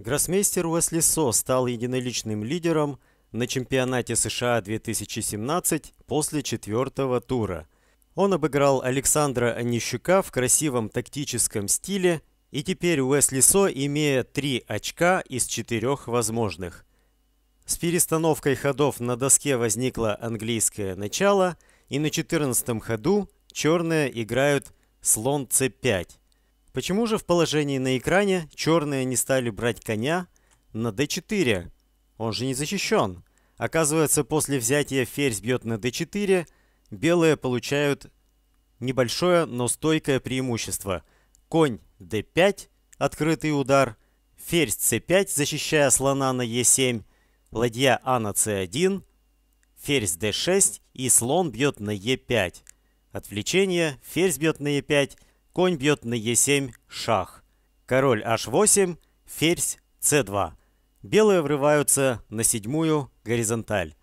Гроссмейстер Уэсли Со стал единоличным лидером на чемпионате США 2017 после четвертого тура. Он обыграл Александра Онищука в красивом тактическом стиле, и теперь Уэсли Со имеет три очка из четырех возможных. С перестановкой ходов на доске возникло английское начало, и на 14 ходу черные играют слон c5. Почему же в положении на экране черные не стали брать коня на d4? Он же не защищен. Оказывается, после взятия ферзь бьет на d4, белые получают небольшое, но стойкое преимущество. Конь d5, открытый удар, ферзь c5, защищая слона на e7, ладья а на c1, ферзь d6 и слон бьет на e5. Отвлечение, ферзь бьет на e5, Конь бьет на Е7, шах. Король H8, ферзь C2. Белые врываются на седьмую горизонталь.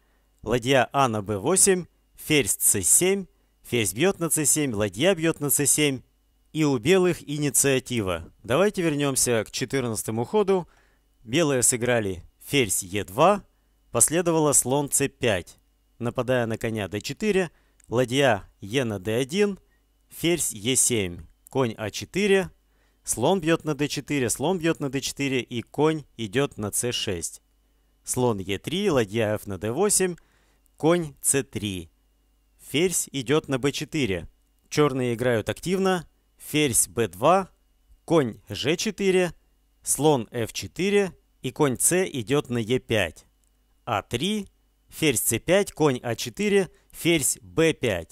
Ладья А на b8, ферзь c7, ферзь бьет на c7, ладья бьет на c7. И у белых инициатива. Давайте вернемся к 14 ходу. Белые сыграли ферзь е 2 последовало слон c5. Нападая на коня d4, ладья е на d1, ферзь е 7 конь А4, слон бьет на d4, слон бьет на d4 и конь идет на c6. Слон e3, ладья f на d8, конь c3. Ферзь идет на b4. Черные играют активно. Ферзь b2, конь g4, слон f4 и конь c идет на e5. а3, ферзь c5, конь a а 4 ферзь b5,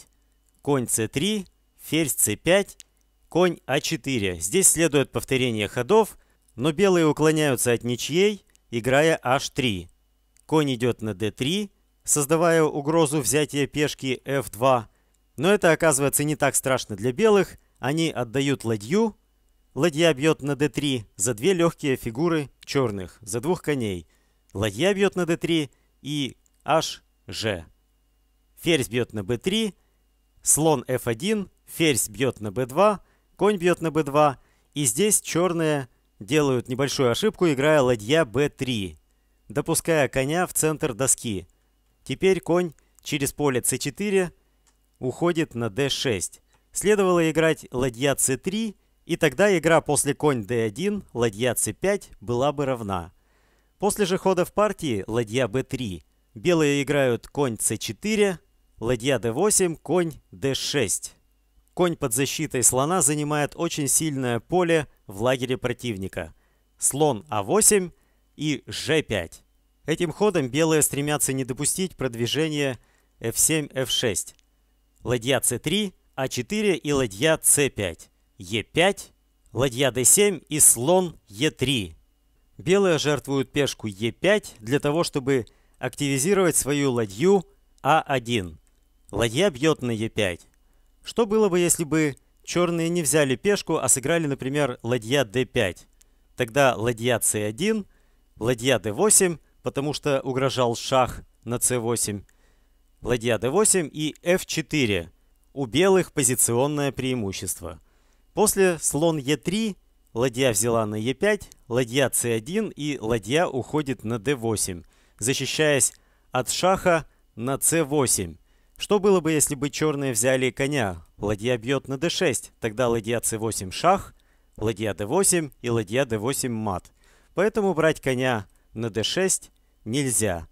конь c3, ферзь c5 конь А4. Здесь следует повторение ходов, но белые уклоняются от ничьей, играя H3. Конь идет на D3, создавая угрозу взятия пешки F2. Но это оказывается не так страшно для белых. Они отдают ладью. Ладья бьет на D3 за две легкие фигуры черных, за двух коней. Ладья бьет на D3 и HG. Ферзь бьет на B3, слон F1, ферзь бьет на B2, Конь бьет на b2, и здесь черные делают небольшую ошибку, играя ладья b3, допуская коня в центр доски. Теперь конь через поле c4 уходит на d6. Следовало играть ладья c3, и тогда игра после конь d1, ладья c5 была бы равна. После же хода в партии ладья b3. Белые играют конь c4, ладья d8, конь d6. Конь под защитой слона занимает очень сильное поле в лагере противника. Слон А8 и Ж5. Этим ходом белые стремятся не допустить продвижения F7, F6. Ладья C3, А4 и ладья C5. Е5, ладья D7 и слон Е3. Белые жертвуют пешку Е5 для того, чтобы активизировать свою ладью А1. Ладья бьет на Е5. Что было бы, если бы черные не взяли пешку, а сыграли, например, ладья d5? Тогда ладья c1, ладья d8, потому что угрожал шах на c8, ладья d8 и f4. У белых позиционное преимущество. После слон e3, ладья взяла на e5, ладья c1 и ладья уходит на d8, защищаясь от шаха на c8. Что было бы, если бы черные взяли коня? Ладья бьет на d6, тогда ладья c8 шах, ладья d8 и ладья d8 мат. Поэтому брать коня на d6 нельзя.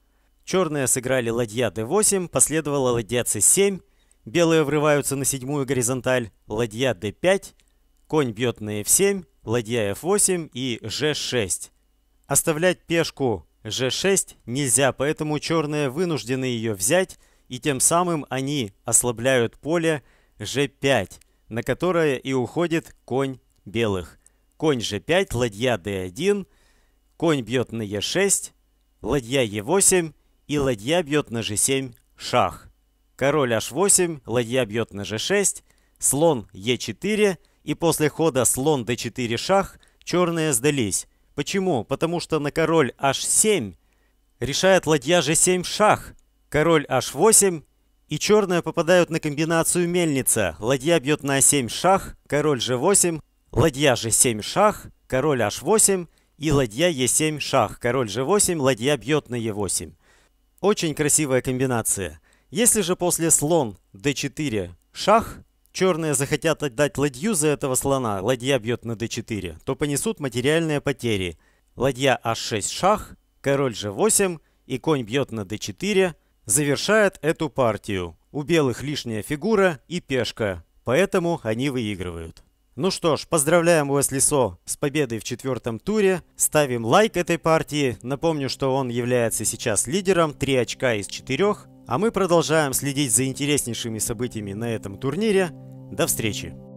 Черные сыграли ладья d8, последовала ладья c7, белые врываются на седьмую горизонталь, ладья d5, конь бьет на f7, ладья f8 и g6. Оставлять пешку g6 нельзя, поэтому черные вынуждены ее взять, и тем самым они ослабляют поле g5, на которое и уходит конь белых. Конь g5, ладья d1, конь бьет на e6, ладья e8 и ладья бьет на g7 шах. Король h8, ладья бьет на g6, слон e4 и после хода слон d4 шах черные сдались. Почему? Потому что на король h7 решает ладья g7 шах – король h8, и черные попадают на комбинацию мельница. Ладья бьет на 7 шах, король g8, ладья g7 шах, король h8 и ладья e7 шах, король g8, ладья бьет на e8. Очень красивая комбинация. Если же после слон d4 шах, черные захотят отдать ладью за этого слона, ладья бьет на d4, то понесут материальные потери. Ладья h6 шах, король g8 и конь бьет на d4, Завершает эту партию. У белых лишняя фигура и пешка, поэтому они выигрывают. Ну что ж, поздравляем Уэсли Со с победой в четвертом туре. Ставим лайк этой партии. Напомню, что он является сейчас лидером, три очка из четырех, А мы продолжаем следить за интереснейшими событиями на этом турнире. До встречи!